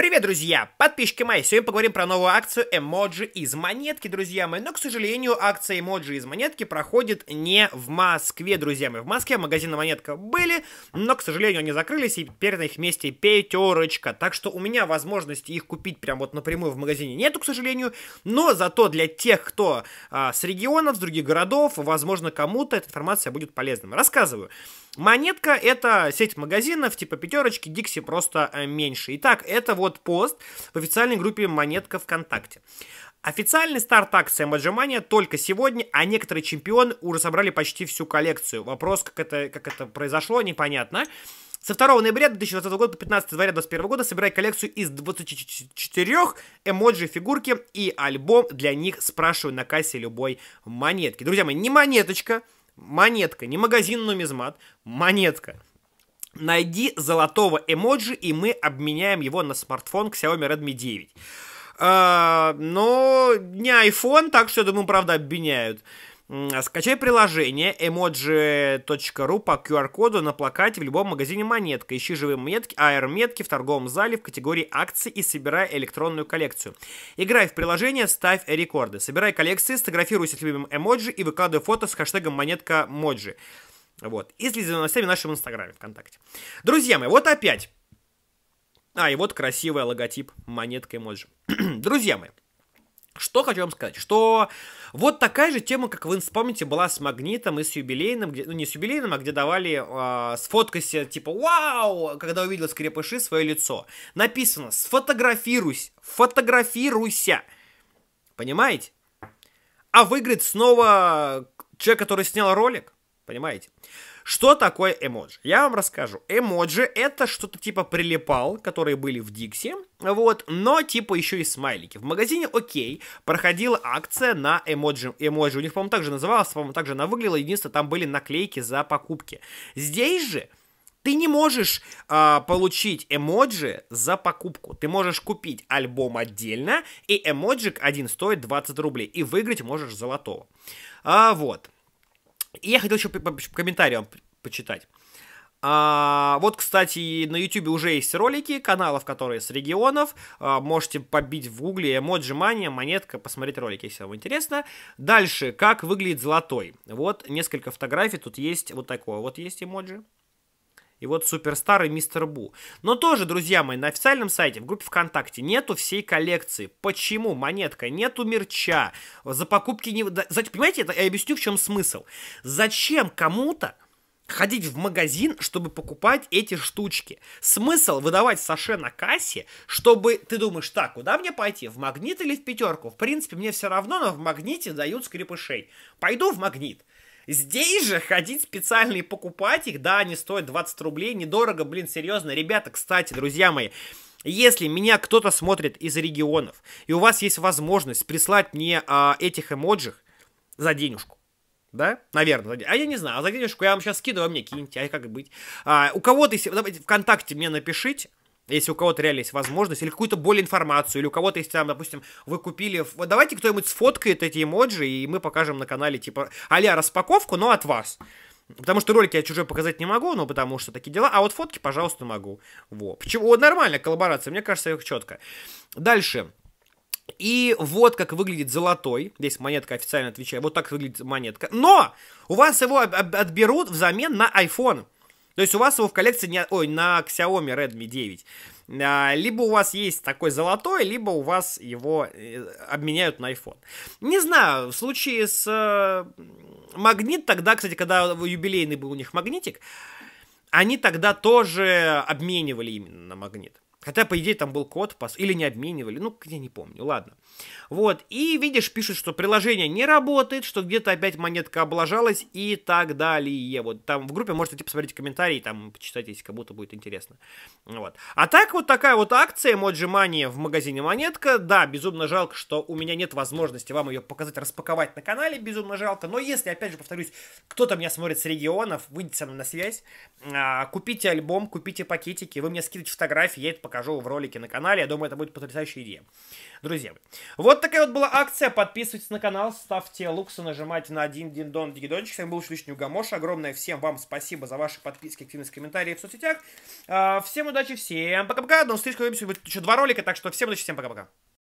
Привет, друзья! Подписчики мои, сегодня поговорим про новую акцию эмоджи из монетки, друзья мои. Но, к сожалению, акция эмоджи из монетки проходит не в Москве, друзья мои. В Москве магазины монетка были, но, к сожалению, они закрылись, и теперь на их месте пятерочка. Так что у меня возможности их купить прям вот напрямую в магазине нету, к сожалению. Но зато для тех, кто а, с регионов, с других городов, возможно, кому-то эта информация будет полезна. Рассказываю. Монетка — это сеть магазинов типа пятерочки, Дикси просто э, меньше. Итак, это вот пост в официальной группе Монетка ВКонтакте. Официальный старт акции Маджимания только сегодня, а некоторые чемпионы уже собрали почти всю коллекцию. Вопрос, как это, как это произошло, непонятно. Со 2 ноября 2020 года по 15 января 2021 года собирай коллекцию из 24 эмоджи фигурки и альбом для них спрашиваю на кассе любой монетки. Друзья мои, не монеточка, Монетка, не магазин нумизмат, монетка. Найди золотого эмоджи, и мы обменяем его на смартфон Xiaomi Redmi 9. А, но не iPhone, так что, я думаю, правда, обменяют. Скачай приложение emoji.ru по QR-коду на плакате в любом магазине монетка. Ищи живые монетки, AR-метки в торговом зале в категории акции и собирай электронную коллекцию. Играй в приложение, ставь рекорды. Собирай коллекции, сфотографируйся с любимым эмоджи и выкладывай фото с хэштегом монетка моджи. Вот. И следи за новостями в нашем инстаграме ВКонтакте. Друзья мои, вот опять. А, и вот красивый логотип монетка эмоджи. Друзья мои, что хочу вам сказать, что вот такая же тема, как вы вспомните, была с Магнитом и с Юбилейным, где, ну не с Юбилейным, а где давали э, а, сфоткайся, типа, вау, когда увидела скрепыши свое лицо. Написано, сфотографируйся, фотографируйся, понимаете? А выиграет снова человек, который снял ролик. Понимаете? Что такое эмоджи? Я вам расскажу. Эмоджи это что-то типа прилипал, которые были в Дикси, вот, но типа еще и смайлики. В магазине Окей проходила акция на эмоджи. Эмоджи у них, по-моему, также называлась, по-моему, также она выглядела. Единственное, там были наклейки за покупки. Здесь же ты не можешь э, получить эмоджи за покупку. Ты можешь купить альбом отдельно, и эмоджик один стоит 20 рублей, и выиграть можешь золотого. А, вот. И я хотел еще комментарий вам почитать. А, вот, кстати, на YouTube уже есть ролики каналов, которые с регионов. А, можете побить в гугле эмоджи мания, монетка, посмотреть ролики, если вам интересно. Дальше, как выглядит золотой. Вот несколько фотографий, тут есть вот такое вот есть эмоджи и вот суперстар и мистер Бу. Но тоже, друзья мои, на официальном сайте, в группе ВКонтакте нету всей коллекции. Почему? Монетка, нету мерча, за покупки не... Знаете, понимаете, это, я объясню, в чем смысл. Зачем кому-то ходить в магазин, чтобы покупать эти штучки. Смысл выдавать саше на кассе, чтобы ты думаешь, так, куда мне пойти, в магнит или в пятерку? В принципе, мне все равно, но в магните дают скрепышей. Пойду в магнит. Здесь же ходить специально и покупать их, да, они стоят 20 рублей, недорого, блин, серьезно. Ребята, кстати, друзья мои, если меня кто-то смотрит из регионов, и у вас есть возможность прислать мне а, этих эмоджи за денежку, да? Наверное. А я не знаю. А за денежку я вам сейчас скидываю, а мне киньте, а как быть? А, у кого-то, давайте ВКонтакте мне напишите, если у кого-то реально есть возможность, или какую-то более информацию, или у кого-то есть там, допустим, вы купили... Давайте кто-нибудь сфоткает эти эмоджи, и мы покажем на канале, типа, а распаковку, но от вас. Потому что ролики я чужой показать не могу, но ну, потому что такие дела. А вот фотки, пожалуйста, могу. Вот. Почему? Вот нормальная коллаборация, мне кажется, их четко. Дальше. И вот как выглядит золотой. Здесь монетка официально отвечает. Вот так выглядит монетка. Но у вас его отберут взамен на iPhone. То есть у вас его в коллекции, не, ой, на Xiaomi Redmi 9. А, либо у вас есть такой золотой, либо у вас его э, обменяют на iPhone. Не знаю, в случае с э, Магнит, тогда, кстати, когда юбилейный был у них Магнитик, они тогда тоже обменивали именно на Магнит. Хотя, по идее, там был код пас, или не обменивали, ну, я не помню, ладно. Вот, и видишь, пишут, что приложение не работает, что где-то опять монетка облажалась и так далее. Вот там в группе можете типа, посмотреть комментарии, там почитать, если кому-то будет интересно. Вот. А так вот такая вот акция Emoji Money в магазине Монетка. Да, безумно жалко, что у меня нет возможности вам ее показать, распаковать на канале, безумно жалко. Но если, опять же, повторюсь, кто-то меня смотрит с регионов, выйдите со мной на связь, а, купите альбом, купите пакетики, вы мне скидываете фотографии, я это покажу в ролике на канале. Я думаю, это будет потрясающая идея. Друзья, вот такая вот была акция. Подписывайтесь на канал, ставьте луксы, нажимайте на один диндон дигидончик. С вами был Шличный Гамош. Огромное всем вам спасибо за ваши подписки, активность, комментарии в соцсетях. А, всем удачи, всем пока-пока. До встречи, еще два ролика, так что всем удачи, всем пока-пока.